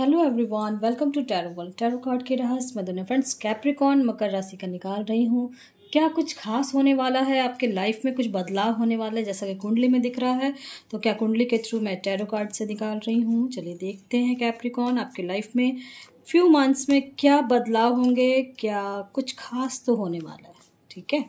hello everyone welcome to tarot world tarot card के रहस मैं दोनों फ्रेंड्स कैप्रिकॉन मकर राशि का निकाल रही हूँ क्या कुछ खास होने वाला है आपके लाइफ में कुछ बदलाव होने वाला है जैसा कि कुंडली में दिख रहा है तो क्या कुंडली के थ्रू मैं टैरो कार्ड से निकाल रही हूँ चलिए देखते हैं कैप्रिकॉन आपके लाइफ में फ्यू मंथ्स में क्या बदलाव होंगे क्या कुछ खास तो होने वाला है ठीक है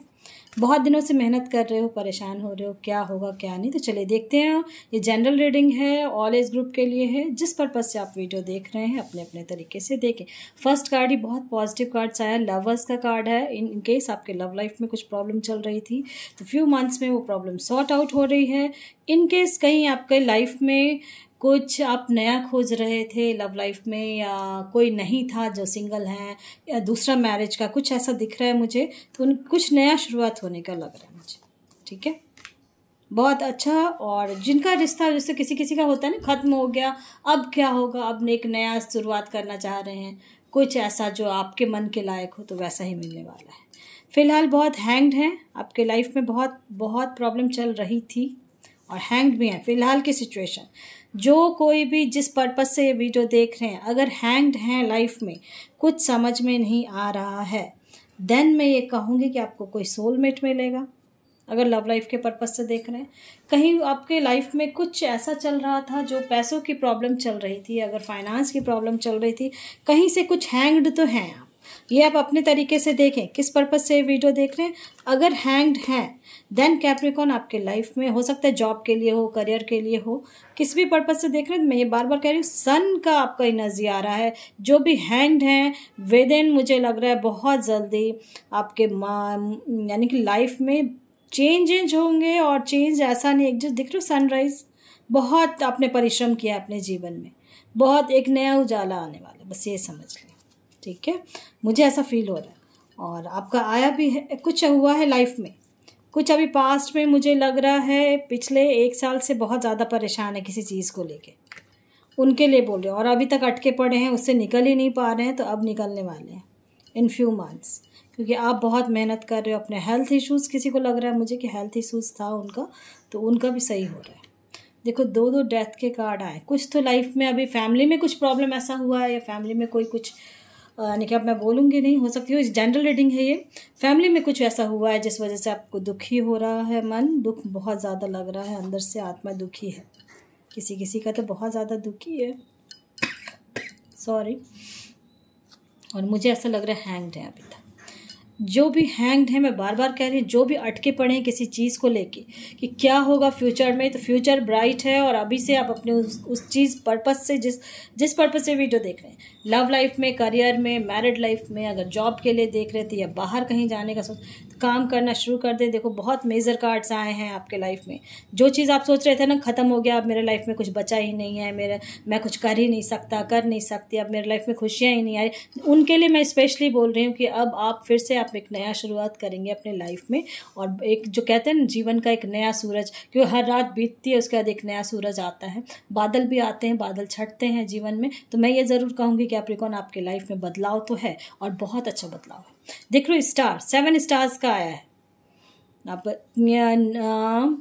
बहुत दिनों से मेहनत कर रहे हो परेशान हो रहे हो क्या होगा क्या नहीं तो चलिए देखते हैं ये जनरल रीडिंग है ऑल एज ग्रुप के लिए है जिस पर्पज़ से आप वीडियो देख रहे हैं अपने अपने तरीके से देखें फर्स्ट कार्ड ही बहुत पॉजिटिव कार्ड्स आया लवर्स का कार्ड है इन केस आपके लव लाइफ में कुछ प्रॉब्लम चल रही थी तो फ्यू मंथ्स में वो प्रॉब्लम सॉर्ट आउट हो रही है इनकेस कहीं आपके लाइफ में कुछ आप नया खोज रहे थे लव लाइफ में या कोई नहीं था जो सिंगल हैं या दूसरा मैरिज का कुछ ऐसा दिख रहा है मुझे तो उन कुछ नया शुरुआत होने का लग रहा है मुझे ठीक है बहुत अच्छा और जिनका रिश्ता जैसे किसी किसी का होता है ना ख़त्म हो गया अब क्या होगा अब एक नया शुरुआत करना चाह रहे हैं कुछ ऐसा जो आपके मन के लायक हो तो वैसा ही मिलने वाला है फ़िलहाल बहुत हैंग्ड हैं आपके लाइफ में बहुत बहुत प्रॉब्लम चल रही थी और हैंग्ड भी हैं फ़िलहाल की सिचुएशन जो कोई भी जिस पर्पज़ से ये वीडियो देख रहे हैं अगर हैंग्ड हैं लाइफ में कुछ समझ में नहीं आ रहा है देन मैं ये कहूँगी कि आपको कोई सोलमेट मिलेगा अगर लव लाइफ के पर्पज़ से देख रहे हैं कहीं आपके लाइफ में कुछ ऐसा चल रहा था जो पैसों की प्रॉब्लम चल रही थी अगर फाइनेंस की प्रॉब्लम चल रही थी कहीं से कुछ हैंग्ड तो हैं आप ये आप अपने तरीके से देखें किस पर्पज़ से वीडियो देख रहे हैं अगर हैंग्ड हैं देन कैप्रिकॉन आपके लाइफ में हो सकता है जॉब के लिए हो करियर के लिए हो किस भी पर्पज़ से देख रहे हैं मैं ये बार बार कह रही हूँ सन का आपका एनर्जी आ रहा है जो भी हैंग्ड हैं इन मुझे लग रहा है बहुत जल्दी आपके यानी कि लाइफ में चेंजेज होंगे और चेंज ऐसा नहीं एक जो दिख रहे हो सनराइज़ बहुत आपने परिश्रम किया अपने जीवन में बहुत एक नया उजाला आने वाला बस ये समझ लें ठीक है मुझे ऐसा फील हो रहा है और आपका आया भी है कुछ हुआ है लाइफ में कुछ अभी पास्ट में मुझे लग रहा है पिछले एक साल से बहुत ज़्यादा परेशान है किसी चीज़ को लेके उनके लिए बोल रहे और अभी तक अटके पड़े हैं उससे निकल ही नहीं पा रहे हैं तो अब निकलने वाले हैं इन फ्यू मंथ्स क्योंकि आप बहुत मेहनत कर रहे हो अपने हेल्थ इश्यूज़ किसी को लग रहा है मुझे कि हेल्थ इश्यूज़ था उनका तो उनका भी सही हो रहा है देखो दो दो डेथ के कार्ड आए कुछ तो लाइफ में अभी फैमिली में कुछ प्रॉब्लम ऐसा हुआ है या फैमिली में कोई कुछ यानी अब मैं बोलूँगी नहीं हो सकती हूँ इस जनरल रीडिंग है ये फैमिली में कुछ ऐसा हुआ है जिस वजह से आपको दुखी हो रहा है मन दुख बहुत ज़्यादा लग रहा है अंदर से आत्मा दुखी है किसी किसी का तो बहुत ज़्यादा दुखी है सॉरी और मुझे ऐसा लग रहा है हैंग्ड है अभी जो भी हैंग्ड है मैं बार बार कह रही हूँ जो भी अटके पड़े हैं किसी चीज़ को लेके कि क्या होगा फ्यूचर में तो फ्यूचर ब्राइट है और अभी से आप अपने उस उस चीज़ पर्पस से जिस जिस पर्पस से वीडियो देख रहे हैं लव लाइफ में करियर में मैरिड लाइफ में अगर जॉब के लिए देख रहे थे या बाहर कहीं जाने का सोच तो काम करना शुरू कर दें देखो बहुत मेजर कार्ड्स आए हैं आपके लाइफ में जो चीज़ आप सोच रहे थे ना ख़त्म हो गया अब मेरे लाइफ में कुछ बचा ही नहीं है मेरा मैं कुछ कर ही नहीं सकता कर नहीं सकती अब मेरे लाइफ में खुशियाँ ही नहीं आ रही उनके लिए मैं स्पेशली बोल रही हूँ कि अब आप फिर से आप साथ एक नया शुरुआत करेंगे अपने लाइफ में और एक जो कहते हैं ना जीवन का एक नया सूरज क्योंकि हर रात बीतती है उसके बाद एक नया सूरज आता है बादल भी आते हैं बादल छटते हैं जीवन में तो मैं ये ज़रूर कहूँगी कि एप्रिकॉन आपके लाइफ में बदलाव तो है और बहुत अच्छा बदलाव है देख लो स्टार सेवन स्टार्स का आया है आप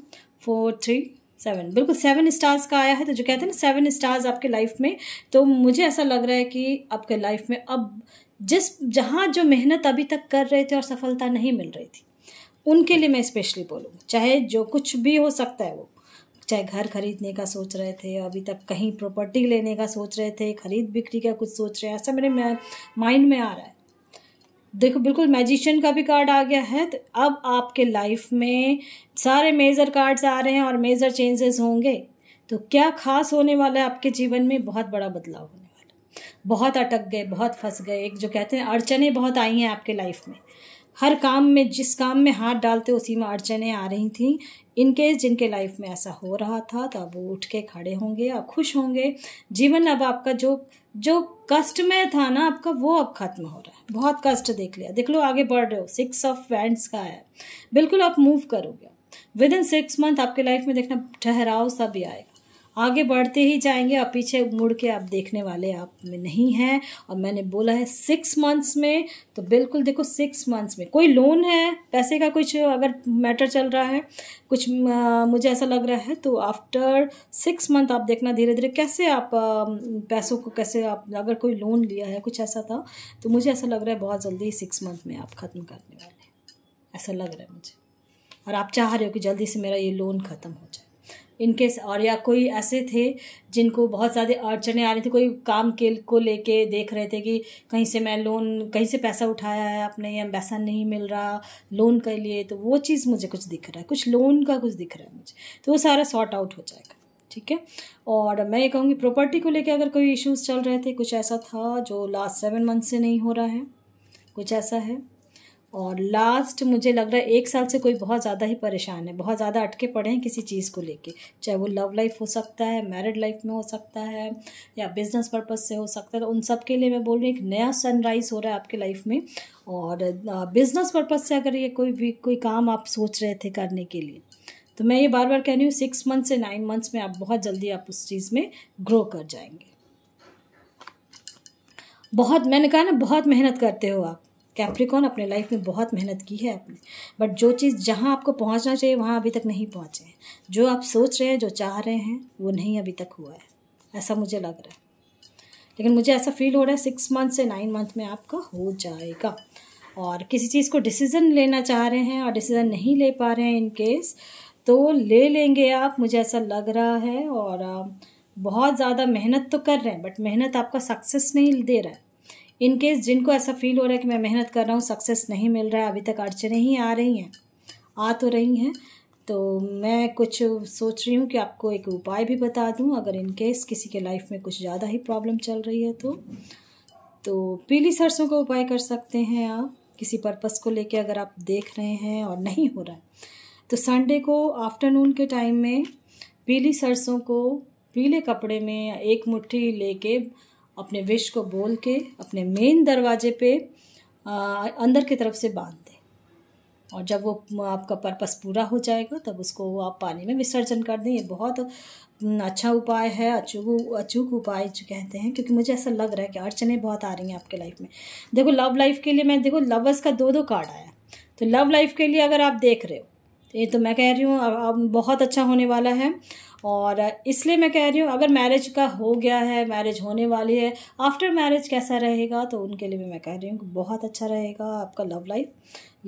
फोर थ्री सेवन बिल्कुल सेवन स्टार्स का आया है तो जो कहते हैं ना सेवन स्टार्स आपके लाइफ में तो मुझे ऐसा लग रहा है कि आपके लाइफ में अब जिस जहाँ जो मेहनत अभी तक कर रहे थे और सफलता नहीं मिल रही थी उनके लिए मैं स्पेशली बोलूँगी चाहे जो कुछ भी हो सकता है वो चाहे घर खरीदने का सोच रहे थे अभी तक कहीं प्रॉपर्टी लेने का सोच रहे थे खरीद बिक्री का कुछ सोच रहे हैं ऐसा मेरे माइंड में आ रहा है देखो बिल्कुल मैजिशियन का भी कार्ड आ गया है तो अब आपके लाइफ में सारे मेजर कार्ड्स आ रहे हैं और मेजर चेंजेस होंगे तो क्या खास होने वाला है आपके जीवन में बहुत बड़ा बदलाव होगा बहुत अटक गए बहुत फंस गए एक जो कहते हैं अड़चने बहुत आई हैं आपके लाइफ में हर काम में जिस काम में हाथ डालते उसी में अड़चने आ रही थी इनकेस जिनके लाइफ में ऐसा हो रहा था तो अब वो उठ के खड़े होंगे अब खुश होंगे जीवन अब आपका जो जो कष्ट में था ना आपका वो अब खत्म हो रहा है बहुत कष्ट देख लिया देख लो आगे बढ़ रहे हो सिक्स ऑफ वैंड्स का है बिल्कुल आप मूव करोगे विद इन सिक्स मंथ आपके लाइफ में देखना ठहराव सा भी आएगा आगे बढ़ते ही जाएंगे और पीछे मुड़ के आप देखने वाले आप में नहीं हैं और मैंने बोला है सिक्स मंथ्स में तो बिल्कुल देखो सिक्स मंथ्स में कोई लोन है पैसे का कुछ अगर मैटर चल रहा है कुछ आ, मुझे ऐसा लग रहा है तो आफ्टर सिक्स मंथ आप देखना धीरे धीरे कैसे आप आ, पैसों को कैसे आप अगर कोई लोन लिया है कुछ ऐसा था तो मुझे ऐसा लग रहा है बहुत जल्दी सिक्स मंथ में आप ख़त्म करने वाले हैं ऐसा लग रहा है मुझे और आप चाह रहे हो कि जल्दी से मेरा ये लोन ख़त्म हो जाए इनकेस और या कोई ऐसे थे जिनको बहुत ज़्यादा अड़चने आ रही थी कोई काम के को लेके देख रहे थे कि कहीं से मैं लोन कहीं से पैसा उठाया है अपने या पैसा नहीं मिल रहा लोन के लिए तो वो चीज़ मुझे कुछ दिख रहा है कुछ लोन का कुछ दिख रहा है मुझे तो वो सारा सॉर्ट आउट हो जाएगा ठीक है और मैं ये कहूँगी प्रॉपर्टी को लेके अगर कोई इश्यूज चल रहे थे कुछ ऐसा था जो लास्ट सेवन मंथ से नहीं हो रहा है कुछ ऐसा है और लास्ट मुझे लग रहा है एक साल से कोई बहुत ज़्यादा ही परेशान है बहुत ज़्यादा अटके पड़े हैं किसी चीज़ को लेके चाहे वो लव लाइफ हो सकता है मैरिड लाइफ में हो सकता है या बिजनेस पर्पज़ से हो सकता है तो उन सब के लिए मैं बोल रही हूँ एक नया सनराइज़ हो रहा है आपके लाइफ में और बिज़नेस पर्पज़ से अगर ये कोई भी कोई काम आप सोच रहे थे करने के लिए तो मैं ये बार बार कह रही हूँ सिक्स मंथ से नाइन मंथ्स में आप बहुत जल्दी आप उस चीज़ में ग्रो कर जाएंगे बहुत मैंने कहा ना बहुत मेहनत करते हो आप कैप्रिकॉन अपने लाइफ में बहुत मेहनत की है अपने बट जो चीज़ जहाँ आपको पहुँचना चाहिए वहाँ अभी तक नहीं पहुँचे हैं जो आप सोच रहे हैं जो चाह रहे हैं वो नहीं अभी तक हुआ है ऐसा मुझे लग रहा है लेकिन मुझे ऐसा फील हो रहा है सिक्स मंथ से नाइन मंथ में आपका हो जाएगा और किसी चीज़ को डिसीज़न लेना चाह रहे हैं और डिसीज़न नहीं ले पा रहे हैं इन केस तो ले लेंगे आप मुझे ऐसा लग रहा है और बहुत ज़्यादा मेहनत तो कर रहे हैं बट मेहनत आपका सक्सेस नहीं दे रहा है इन केस जिनको ऐसा फील हो रहा है कि मैं मेहनत कर रहा हूँ सक्सेस नहीं मिल रहा है अभी तक अड़चने ही आ रही हैं आ तो रही हैं तो मैं कुछ सोच रही हूँ कि आपको एक उपाय भी बता दूँ अगर इन केस किसी के लाइफ में कुछ ज़्यादा ही प्रॉब्लम चल रही है तो तो पीली सरसों का उपाय कर सकते हैं आप किसी पर्पस को लेके अगर आप देख रहे हैं और नहीं हो रहा है तो संडे को आफ्टरनून के टाइम में पीली सरसों को पीले कपड़े में एक मुट्ठी लेके अपने विश को बोल के अपने मेन दरवाजे पे आ, अंदर की तरफ से बांध दें और जब वो आपका पर्पस पूरा हो जाएगा तब उसको आप पानी में विसर्जन कर दें ये बहुत अच्छा उपाय है अचूक अचूक उपाय जो कहते हैं क्योंकि मुझे ऐसा लग रहा है कि अड़चने बहुत आ रही हैं आपके लाइफ में देखो लव लाइफ के लिए मैं देखो लवर्स का दो दो कार्ड आया तो लव लाइफ के लिए अगर आप देख रहे हो तो ये तो मैं कह रही हूँ बहुत अच्छा होने वाला है और इसलिए मैं कह रही हूँ अगर मैरिज का हो गया है मैरिज होने वाली है आफ्टर मैरिज कैसा रहेगा तो उनके लिए भी मैं कह रही हूँ कि बहुत अच्छा रहेगा आपका लव लाइफ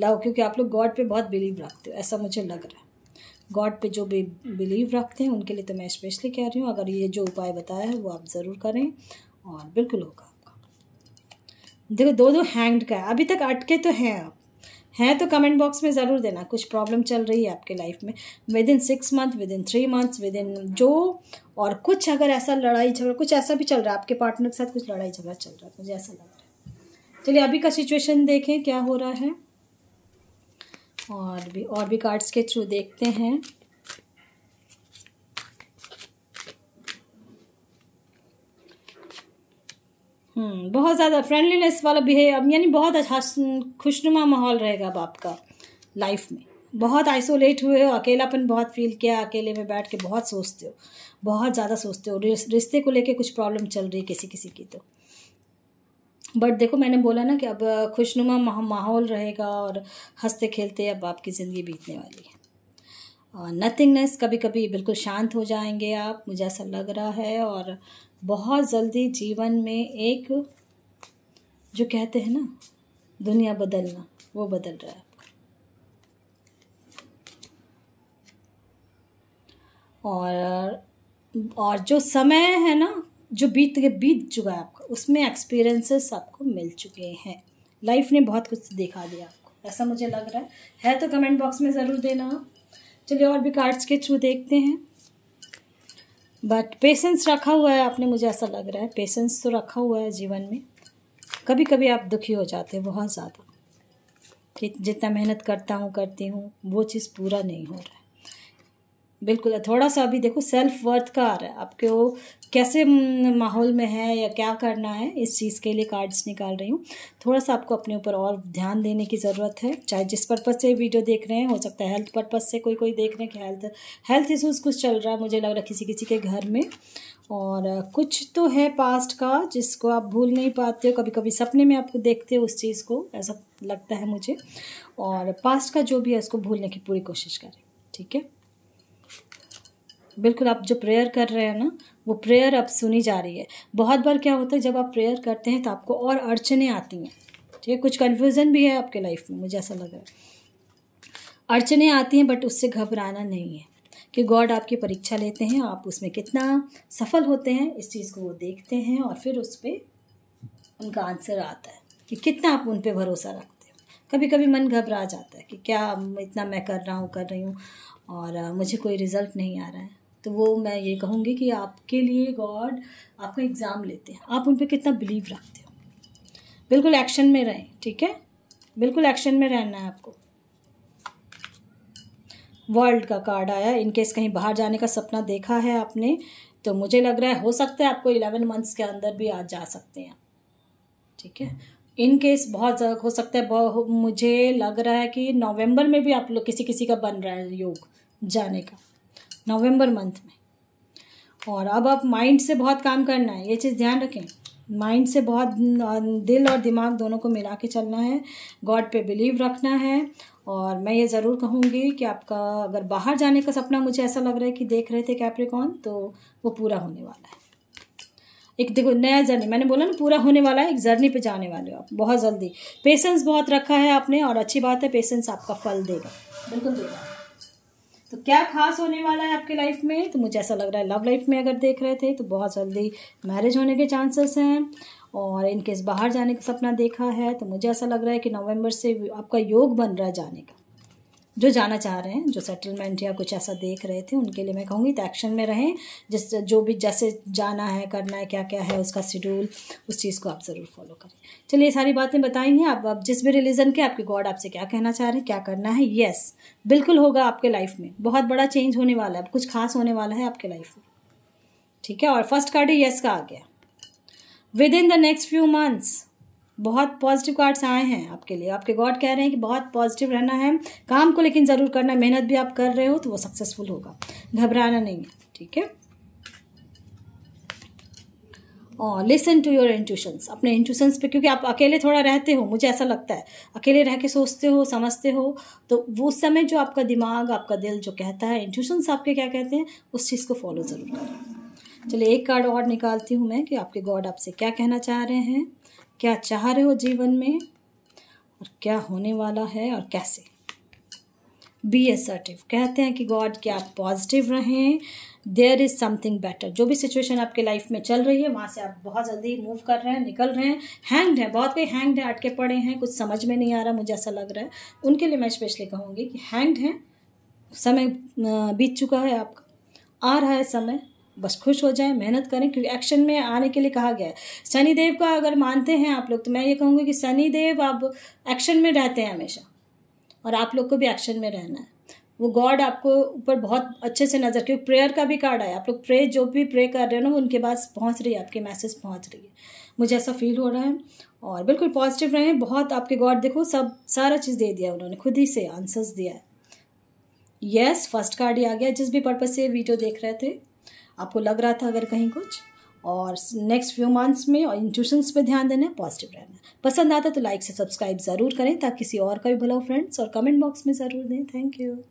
लव क्योंकि आप लोग गॉड पे बहुत बिलीव रखते हो ऐसा मुझे लग रहा है गॉड पे जो भी बिलीव रखते हैं उनके लिए तो मैं स्पेशली कह रही हूँ अगर ये जो उपाय बताया है वो आप ज़रूर करें और बिल्कुल होगा आपका देखो दो दो हैंग्ड का है अभी तक अटके तो हैं आप हैं तो कमेंट बॉक्स में ज़रूर देना कुछ प्रॉब्लम चल रही है आपके लाइफ में within six month within three months within जो और कुछ अगर ऐसा लड़ाई झगड़ा कुछ ऐसा भी चल रहा है आपके पार्टनर के साथ कुछ लड़ाई झगड़ा चल रहा है मुझे ऐसा लग रहा है चलिए अभी का सिचुएशन देखें क्या हो रहा है और भी और भी कार्ड्स के थ्रू देखते हैं हम्म, बहुत ज़्यादा फ्रेंडलीनेस वाला बिहेव यानी बहुत अच्छा खुशनुमा माहौल रहेगा अब आपका लाइफ में बहुत आइसोलेट हुए हो अकेलापन बहुत फील किया अकेले में बैठ के बहुत सोचते हो बहुत ज़्यादा सोचते हो रिश्ते को लेके कुछ प्रॉब्लम चल रही है किसी किसी की तो बट देखो मैंने बोला ना कि अब खुशनुमा माहौल रहेगा और हंसते खेलते अब आपकी ज़िंदगी बीतने वाली है नथिंगनेस कभी कभी बिल्कुल शांत हो जाएंगे आप मुझे ऐसा लग रहा है और बहुत जल्दी जीवन में एक जो कहते हैं ना दुनिया बदलना वो बदल रहा है आपका और और जो समय है ना जो बीत बीत चुका है आपका उसमें एक्सपीरियंसेस आपको मिल चुके हैं लाइफ ने बहुत कुछ दिखा दिया आपको ऐसा मुझे लग रहा है है तो कमेंट बॉक्स में ज़रूर देना चलिए और भी कार्ड्स के थ्रू देखते हैं बट पेशेंस रखा हुआ है आपने मुझे ऐसा लग रहा है पेशेंस तो रखा हुआ है जीवन में कभी कभी आप दुखी हो जाते हैं बहुत ज़्यादा कि जितना मेहनत करता हूँ करती हूँ वो चीज़ पूरा नहीं हो रहा है बिल्कुल थोड़ा सा अभी देखो सेल्फ वर्थ का आ रहा है आपके वो कैसे माहौल में है या क्या करना है इस चीज़ के लिए कार्ड्स निकाल रही हूँ थोड़ा सा आपको अपने ऊपर और ध्यान देने की ज़रूरत है चाहे जिस पर्पज़ से वीडियो देख रहे हैं हो सकता है हेल्थ पर्पज़ से कोई कोई देख रहे हैं कि हेल्थ हेल्थ इशूज़ कुछ चल रहा है मुझे लग रहा है किसी किसी के घर में और कुछ तो है पास्ट का जिसको आप भूल नहीं पाते हो कभी कभी सपने में आपको देखते हो उस चीज़ को ऐसा लगता है मुझे और पास्ट का जो भी है उसको भूलने की पूरी कोशिश करें ठीक है बिल्कुल आप जो प्रेयर कर रहे हैं ना वो प्रेयर अब सुनी जा रही है बहुत बार क्या होता है जब आप प्रेयर करते हैं तो आपको और अड़चने आती हैं ठीक है कुछ कन्फ्यूज़न भी है आपके लाइफ में मुझे ऐसा लग रहा है अड़चने आती हैं बट उससे घबराना नहीं है कि गॉड आपकी परीक्षा लेते हैं आप उसमें कितना सफल होते हैं इस चीज़ को वो देखते हैं और फिर उस पर उनका आंसर आता है कि कितना आप उन पर भरोसा रखते हो कभी कभी मन घबरा जाता है कि क्या इतना मैं कर रहा हूँ कर रही हूँ और मुझे कोई रिज़ल्ट नहीं आ रहा है तो वो मैं ये कहूँगी कि आपके लिए गॉड आपका एग्ज़ाम लेते हैं आप उन पर कितना बिलीव रखते हो बिल्कुल एक्शन में रहें ठीक है बिल्कुल एक्शन में रहना है आपको वर्ल्ड का कार्ड आया इनकेस कहीं बाहर जाने का सपना देखा है आपने तो मुझे लग रहा है हो सकता है आपको इलेवन मंथ्स के अंदर भी आज जा सकते हैं ठीक है इन केस बहुत हो सकता है मुझे लग रहा है कि नवंबर में भी आप लोग किसी किसी का बन रहा है योग जाने का नवंबर मंथ में और अब आप माइंड से बहुत काम करना है ये चीज़ ध्यान रखें माइंड से बहुत दिल और दिमाग दोनों को मिला के चलना है गॉड पे बिलीव रखना है और मैं ये ज़रूर कहूँगी कि आपका अगर बाहर जाने का सपना मुझे ऐसा लग रहा है कि देख रहे थे कैप्रिकॉन तो वो पूरा होने वाला है एक देखो नया जर्नी मैंने बोला ना पूरा होने वाला है एक जर्नी पे जाने वाले हो आप बहुत जल्दी पेशेंस बहुत रखा है आपने और अच्छी बात है पेशेंस आपका फल देगा बिल्कुल देगा तो क्या खास होने वाला है आपके लाइफ में तो मुझे ऐसा लग रहा है लव लाइफ में अगर देख रहे थे तो बहुत जल्दी मैरिज होने के चांसेस हैं और इनकेस बाहर जाने का सपना देखा है तो मुझे ऐसा लग रहा है कि नवंबर से आपका योग बन रहा है जाने का जो जाना चाह रहे हैं जो सेटलमेंट या कुछ ऐसा देख रहे थे उनके लिए मैं कहूँगी तो एक्शन में रहें जिस जो भी जैसे जाना है करना है क्या क्या है उसका शेड्यूल उस चीज़ को आप ज़रूर फॉलो करें चलिए सारी बातें बताई हैं आप, आप जिस भी रिलीजन के आपके गॉड आपसे क्या कहना चाह रहे हैं क्या करना है येस बिल्कुल होगा आपके लाइफ में बहुत बड़ा चेंज होने वाला है कुछ खास होने वाला है आपके लाइफ में ठीक है और फर्स्ट कार्ड येस का आ गया within the next few months बहुत पॉजिटिव कार्ड्स आए हैं आपके लिए आपके गॉड कह रहे हैं कि बहुत पॉजिटिव रहना है काम को लेकिन ज़रूर करना मेहनत भी आप कर रहे हो तो वो सक्सेसफुल होगा घबराना नहीं है ठीक है और लिसन टू योर इंट्यूशंस अपने इंट्यूशंस पे क्योंकि आप अकेले थोड़ा रहते हो मुझे ऐसा लगता है अकेले रह के सोचते हो समझते हो तो वो समय जो आपका दिमाग आपका दिल जो कहता है इंट्यूशंस आपके क्या कहते हैं उस चीज़ को फॉलो ज़रूर करें चलिए एक कार्ड और निकालती हूँ मैं कि आपके गॉड आपसे क्या कहना चाह रहे हैं क्या चाह रहे हो जीवन में और क्या होने वाला है और कैसे बी असर्टिव कहते हैं कि गॉड क्या आप पॉजिटिव रहें देयर इज़ समथिंग बेटर जो भी सिचुएशन आपके लाइफ में चल रही है वहाँ से आप बहुत जल्दी मूव कर रहे हैं निकल रहे हैं हैंग्ड हैं बहुत कई हैंग्ड हैं अटके पड़े हैं कुछ समझ में नहीं आ रहा मुझे ऐसा लग रहा है उनके लिए मैं स्पेशली कहूँगी कि हैंग्ड हैं समय बीत चुका है आपका आ रहा है समय बस खुश हो जाएं मेहनत करें क्योंकि एक्शन में आने के लिए कहा गया है देव का अगर मानते हैं आप लोग तो मैं ये कहूँगी कि देव आप एक्शन में रहते हैं हमेशा और आप लोग को भी एक्शन में रहना है वो गॉड आपको ऊपर बहुत अच्छे से नज़र क्योंकि प्रेयर का भी कार्ड आया आप लोग प्रे जो भी प्रे कर रहे हो ना उनके पास पहुँच रही है आपके मैसेज पहुँच रही है मुझे ऐसा फील हो रहा है और बिल्कुल पॉजिटिव रहे हैं बहुत आपके गॉड देखो सब सारा चीज़ दे दिया उन्होंने खुद ही से आंसर्स दिया है यस फर्स्ट कार्ड ही आ गया जिस भी पर्पज़ से वीडियो देख रहे थे आपको लग रहा था अगर कहीं कुछ और नेक्स्ट फ्यू मंथ्स में और इंट्यूशंस पे पर ध्यान देना पॉजिटिव रहना पसंद आता तो लाइक से सब्सक्राइब ज़रूर करें ताकि किसी और का भी भला हो फ्रेंड्स और कमेंट बॉक्स में ज़रूर दें थैंक यू